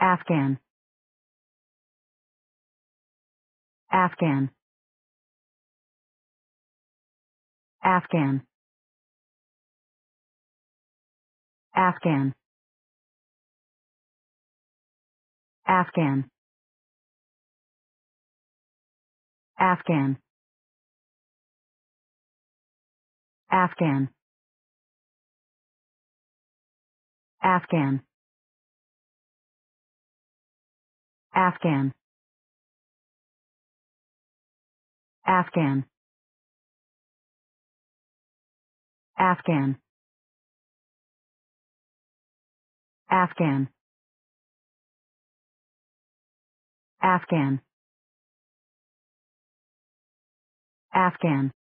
Afghan. Afghan. Afghan. Afghan. Afghan. Afghan. Afghan. Afghan. Afghan. Afghan. Afghan. Afghan. Afghan. Afghan.